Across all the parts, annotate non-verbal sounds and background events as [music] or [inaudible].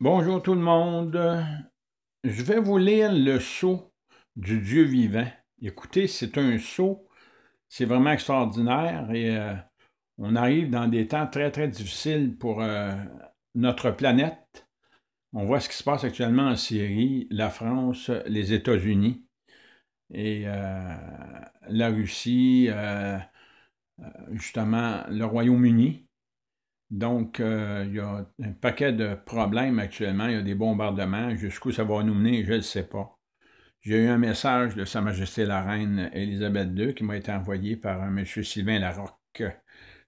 Bonjour tout le monde. Je vais vous lire le sceau du Dieu vivant. Écoutez, c'est un saut, c'est vraiment extraordinaire et euh, on arrive dans des temps très très difficiles pour euh, notre planète. On voit ce qui se passe actuellement en Syrie, la France, les États-Unis et euh, la Russie, justement le Royaume-Uni. Donc, euh, il y a un paquet de problèmes actuellement. Il y a des bombardements. Jusqu'où ça va nous mener, je ne sais pas. J'ai eu un message de Sa Majesté la Reine Élisabeth II qui m'a été envoyé par M. Sylvain Larocque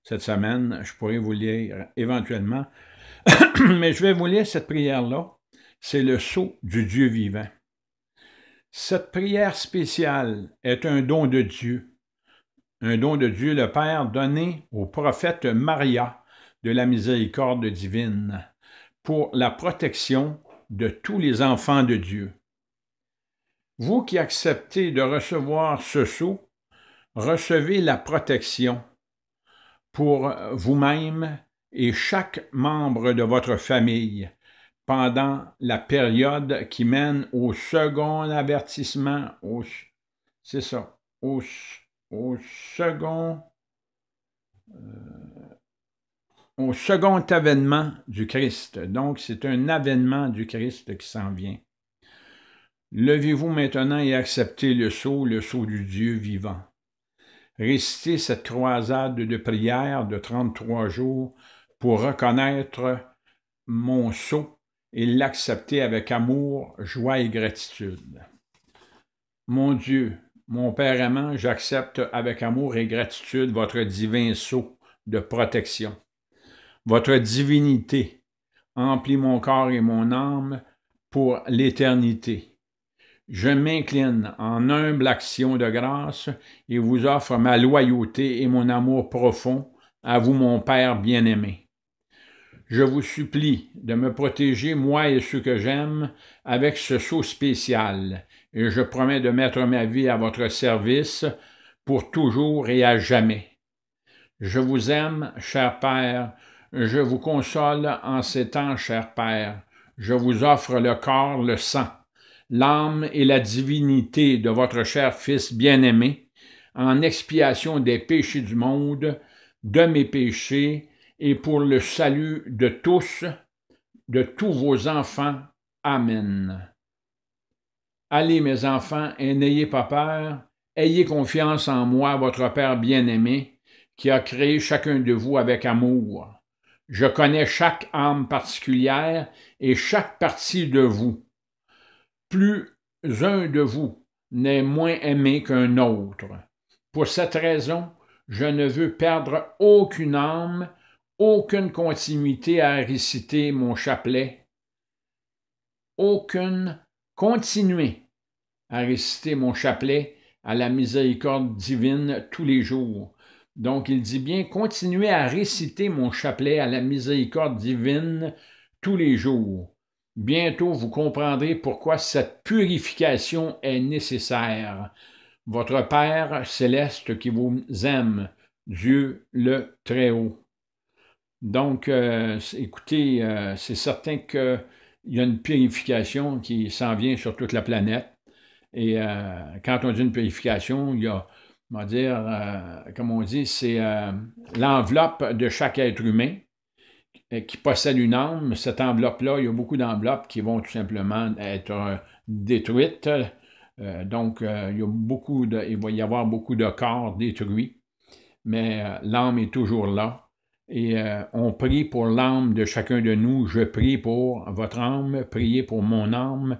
cette semaine. Je pourrais vous lire éventuellement. [coughs] Mais je vais vous lire cette prière-là. C'est le sceau du Dieu vivant. Cette prière spéciale est un don de Dieu. Un don de Dieu le Père donné au prophète Maria de la miséricorde divine pour la protection de tous les enfants de Dieu. Vous qui acceptez de recevoir ce sceau, recevez la protection pour vous-même et chaque membre de votre famille pendant la période qui mène au second avertissement, au, c'est ça, au, second, euh, au second avènement du Christ. Donc, c'est un avènement du Christ qui s'en vient. Levez-vous maintenant et acceptez le sceau, le sceau du Dieu vivant. Récitez cette croisade de prière de 33 jours pour reconnaître mon sceau et l'accepter avec amour, joie et gratitude. Mon Dieu, mon Père aimant, j'accepte avec amour et gratitude votre divin sceau de protection votre divinité emplit mon corps et mon âme pour l'éternité. Je m'incline en humble action de grâce et vous offre ma loyauté et mon amour profond à vous, mon Père bien-aimé. Je vous supplie de me protéger, moi et ceux que j'aime, avec ce sceau spécial, et je promets de mettre ma vie à votre service pour toujours et à jamais. Je vous aime, cher Père, je vous console en ces temps, cher Père. Je vous offre le corps, le sang, l'âme et la divinité de votre cher Fils bien-aimé, en expiation des péchés du monde, de mes péchés, et pour le salut de tous, de tous vos enfants. Amen. Allez, mes enfants, et n'ayez pas peur, ayez confiance en moi, votre Père bien-aimé, qui a créé chacun de vous avec amour. Je connais chaque âme particulière et chaque partie de vous. Plus un de vous n'est moins aimé qu'un autre. Pour cette raison, je ne veux perdre aucune âme, aucune continuité à réciter mon chapelet, aucune continuer à réciter mon chapelet à la miséricorde divine tous les jours donc il dit bien, continuez à réciter mon chapelet à la miséricorde divine tous les jours. Bientôt vous comprendrez pourquoi cette purification est nécessaire. Votre Père céleste qui vous aime, Dieu le Très-Haut. Donc, euh, écoutez, euh, c'est certain qu'il y a une purification qui s'en vient sur toute la planète. Et euh, quand on dit une purification, il y a on dire, euh, comme on dit, c'est euh, l'enveloppe de chaque être humain qui possède une âme. Cette enveloppe-là, il y a beaucoup d'enveloppes qui vont tout simplement être euh, détruites. donc, il, y a beaucoup de, il va y avoir beaucoup de corps détruits, mais l'âme est toujours là. Et on prie pour l'âme de chacun de nous. Je prie pour votre âme, priez pour mon âme.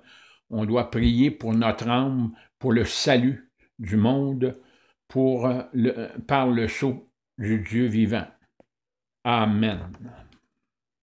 On doit prier pour notre âme, pour le salut du monde, pour euh, euh, par le sceau du Dieu vivant. Amen.